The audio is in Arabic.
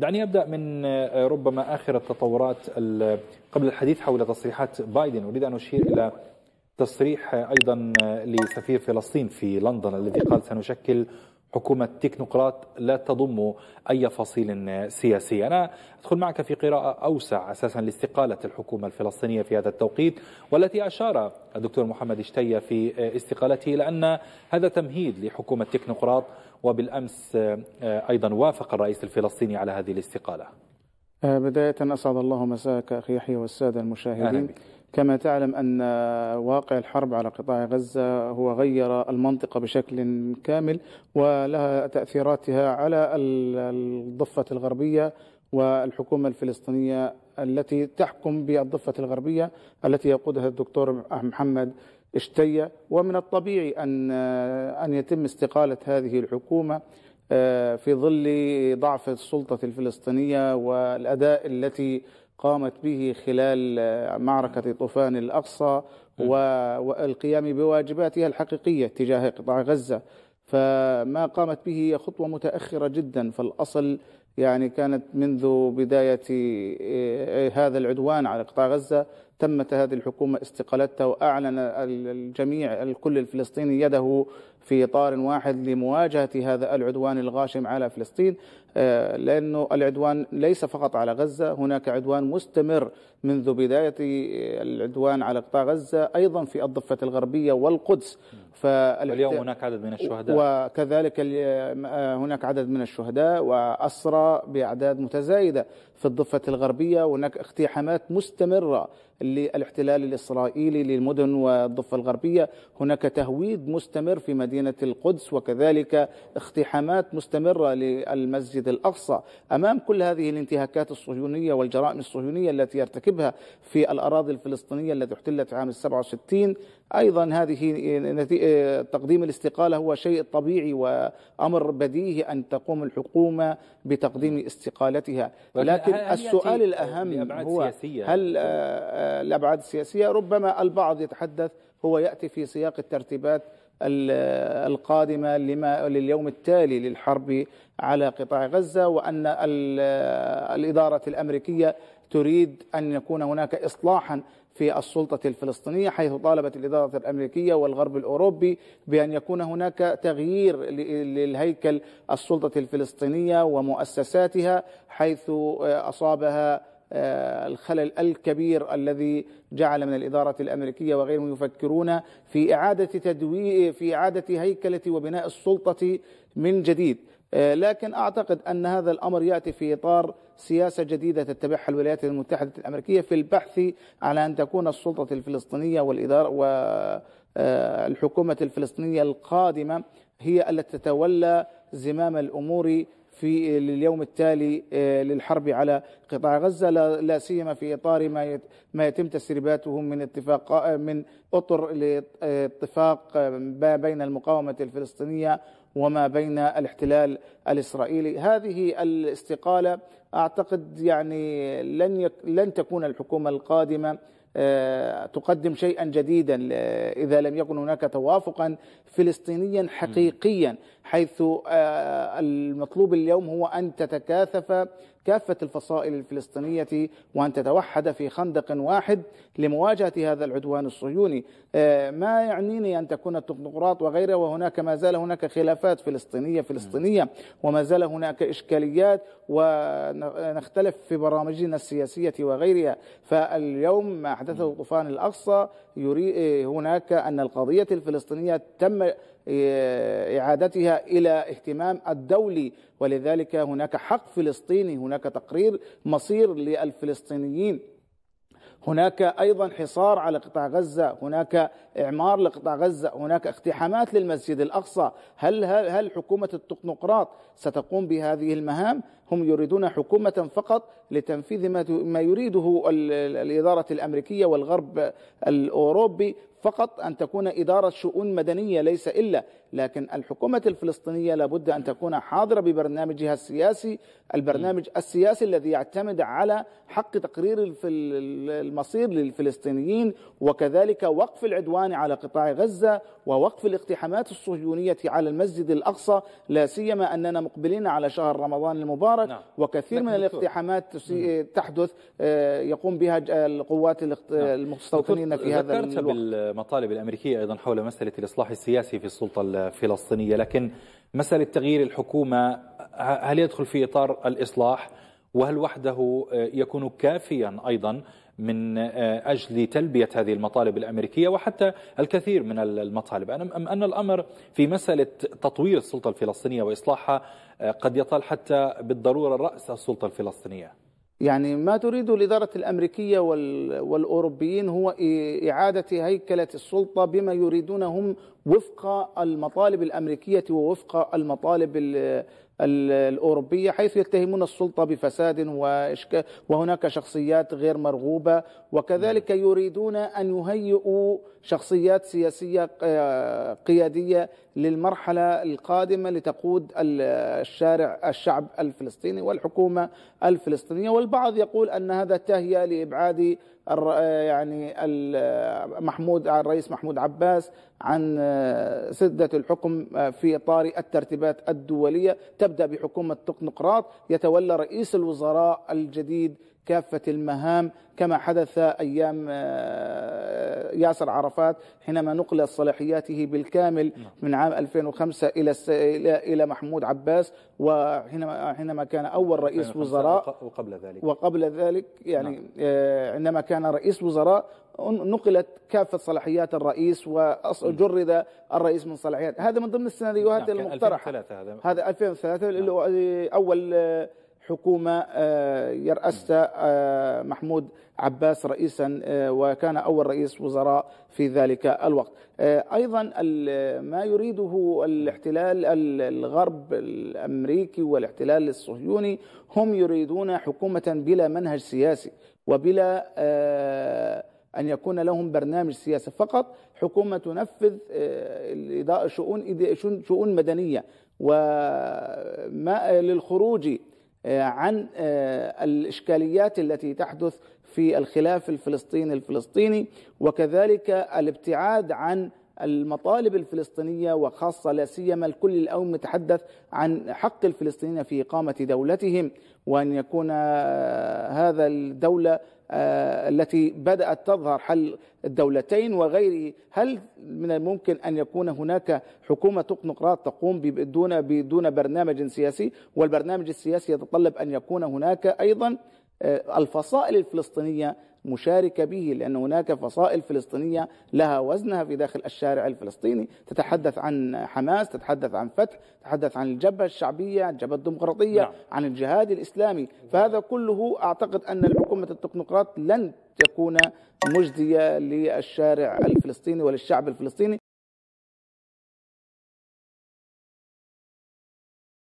دعني ابدا من آه، ربما اخر التطورات قبل الحديث حول تصريحات بايدن اريد ان اشير الى تصريح ايضا آه، لسفير فلسطين في لندن الذي قال سنشكل حكومة تكنوقراط لا تضم أي فصيل سياسي أنا أدخل معك في قراءة أوسع أساسا لاستقالة الحكومة الفلسطينية في هذا التوقيت والتي أشار الدكتور محمد اشتية في استقالته إلى أن هذا تمهيد لحكومة تكنوقراط وبالأمس أيضا وافق الرئيس الفلسطيني على هذه الاستقالة آه، بداية أسعد الله مساك أخي يحيى والسادة المشاهدين أهلا بك. كما تعلم أن واقع الحرب على قطاع غزة هو غير المنطقة بشكل كامل ولها تأثيراتها على الضفة الغربية والحكومة الفلسطينية التي تحكم بالضفة الغربية التي يقودها الدكتور محمد اشتية ومن الطبيعي أن أن يتم استقالة هذه الحكومة آه، في ظل ضعف السلطة الفلسطينية والأداء التي قامت به خلال آه، معركة طوفان الأقصى والقيام بواجباتها الحقيقية تجاه قطاع غزة فما قامت به هي خطوة متأخرة جدا فالأصل يعني كانت منذ بداية آه، آه، هذا العدوان على قطاع غزة تمت هذه الحكومة استقالتها وأعلن الجميع الكل الفلسطيني يده في إطار واحد لمواجهة هذا العدوان الغاشم على فلسطين آه، لأنه العدوان ليس فقط على غزة هناك عدوان مستمر منذ بداية آه، العدوان على قطاع غزة أيضا في الضفة الغربية والقدس فاليوم هناك عدد من الشهداء وكذلك آه، هناك عدد من الشهداء وأسرى بأعداد متزايدة في الضفة الغربية وهناك اقتحامات مستمرة للاحتلال الإسرائيلي للمدن والضفة الغربية هناك تهويد مستمر في مدينة القدس وكذلك اقتحامات مستمرة للمسجد الأقصى أمام كل هذه الانتهاكات الصهيونية والجرائم الصهيونية التي يرتكبها في الأراضي الفلسطينية التي احتلت عام 67 أيضا هذه تقديم الاستقالة هو شيء طبيعي وأمر بديهي أن تقوم الحكومة بتقديم استقالتها ولكن لكن السؤال الأهم هو سياسية. هل الأبعاد آه، السياسية ربما البعض يتحدث هو يأتي في سياق الترتيبات آه، القادمة لما لليوم التالي للحرب على قطاع غزة وأن آه، الإدارة الأمريكية تريد أن يكون هناك إصلاحا في السلطة الفلسطينية حيث طالبت الإدارة الأمريكية والغرب الأوروبي بأن يكون هناك تغيير للهيكل السلطة الفلسطينية ومؤسساتها حيث آه، أصابها آه، الخلل الكبير الذي جعل من الإدارة الأمريكية وغيرهم يفكرون في إعادة تدوير في إعادة هيكلة وبناء السلطة من جديد آه، لكن أعتقد أن هذا الأمر يأتي في إطار سياسة جديدة تتبعها الولايات المتحدة الأمريكية في البحث على أن تكون السلطة الفلسطينية والإدارة والحكومة آه، الفلسطينية القادمة هي التي تتولى زمام الأمور في اليوم التالي آه، للحرب على قطاع غزه لا سيما في اطار ما ما يتم تسريباته من اتفاق من اطر لاتفاق ما بين المقاومه الفلسطينيه وما بين الاحتلال الاسرائيلي هذه الاستقاله اعتقد يعني لن يك لن تكون الحكومه القادمه آه، تقدم شيئا جديدا اذا لم يكن هناك توافقا فلسطينيا حقيقيا حيث آه، المطلوب اليوم هو ان تتكاثف كافة الفصائل الفلسطينية وأن تتوحد في خندق واحد لمواجهة هذا العدوان الصهيوني آه، ما يعنيني أن تكون التكنوقراط وغيرها وهناك ما زال هناك خلافات فلسطينية فلسطينية وما زال هناك إشكاليات ونختلف في برامجنا السياسية وغيرها فاليوم ما أحدثه طوفان الأقصى يري إيه، هناك أن القضية الفلسطينية تم إيه، إعادتها إلى اهتمام الدولي ولذلك هناك حق فلسطيني هناك تقرير مصير للفلسطينيين هناك أيضا حصار على قطاع غزة هناك إعمار لقطاع غزة هناك اقتحامات للمسجد الأقصى هل, هل, حكومة التكنوقراط ستقوم بهذه المهام هم يريدون حكومة فقط لتنفيذ ما يريده الإدارة الأمريكية والغرب الأوروبي فقط أن تكون إدارة شؤون مدنية ليس إلا لكن الحكومة الفلسطينية لابد أن تكون حاضرة ببرنامجها السياسي البرنامج السياسي الذي يعتمد على حق تقرير المصير للفلسطينيين وكذلك وقف العدوان على قطاع غزة ووقف الاقتحامات الصهيونية على المسجد الأقصى لا سيما أننا مقبلين على شهر رمضان المبارك المعارك نعم. وكثير من الاقتحامات تحدث آه، يقوم بها القوات نعم. المستوطنين في هذا الوقت بالمطالب الأمريكية أيضا حول مسألة الإصلاح السياسي في السلطة الفلسطينية لكن مسألة تغيير الحكومة هل يدخل في إطار الإصلاح؟ وهل وحده آه، يكون كافيا ايضا من آه، اجل تلبيه هذه المطالب الامريكيه وحتى الكثير من المطالب ام ان الامر في مساله تطوير السلطه الفلسطينيه واصلاحها آه، قد يطال حتى بالضروره راس السلطه الفلسطينيه يعني ما تريده الإدارة الأمريكية والأوروبيين هو إعادة هيكلة السلطة بما يريدون هم وفق المطالب الامريكيه ووفق المطالب الأوروبية حيث يتهمون السلطة بفساد وإشكال وهناك شخصيات غير مرغوبة وكذلك يريدون أن يهيئوا شخصيات سياسية آه، قيادية للمرحلة القادمة لتقود الشارع الشعب الفلسطيني والحكومة الفلسطينية والبعض يقول أن هذا تهيئة لإبعاد يعني محمود الرئيس محمود عباس عن آه، سدة الحكم آه، في إطار الترتيبات الدولية تبدأ بحكومة تقنقراط يتولى رئيس الوزراء الجديد كافة المهام كما حدث أيام آه، ياسر عرفات حينما نقل صلاحياته بالكامل نعم. من عام 2005 إلى إلى محمود عباس وحينما حينما كان أول رئيس وزراء وقبل ذلك وقبل ذلك يعني نعم. آه، عندما كان رئيس وزراء نقلت كافة صلاحيات الرئيس وجرد نعم. الرئيس من صلاحيات هذا من ضمن السيناريوهات المقترحة هذا 2003 هذا 2003 آه، أول حكومة آه، يرأسها آه، محمود عباس رئيسا آه، وكان أول رئيس وزراء في ذلك الوقت أيضا ما يريده الاحتلال الغرب الأمريكي والاحتلال الصهيوني هم يريدون حكومة بلا منهج سياسي وبلا أن يكون لهم برنامج سياسي فقط حكومة تنفذ شؤون شؤون مدنية وما للخروج آه، عن آه، الإشكاليات التي تحدث في الخلاف الفلسطيني الفلسطيني وكذلك الابتعاد عن المطالب الفلسطينية وخاصة لا سيما الكل الأوم يتحدث عن حق الفلسطينيين في إقامة دولتهم وأن يكون آه، هذا الدولة آه، التي بدأت تظهر حل الدولتين وغيره هل من الممكن أن يكون هناك حكومة تقنقراط تقوم بدون بدون برنامج سياسي والبرنامج السياسي يتطلب أن يكون هناك أيضا آه، الفصائل الفلسطينية مشاركة به لأن هناك فصائل فلسطينية لها وزنها في داخل الشارع الفلسطيني تتحدث عن حماس تتحدث عن فتح تتحدث عن الجبهة الشعبية عن الجبهة الديمقراطية نعم. عن الجهاد الإسلامي فهذا كله أعتقد أن الحكومة التكنوقراط لن تكون مجدية للشارع الفلسطيني وللشعب الفلسطيني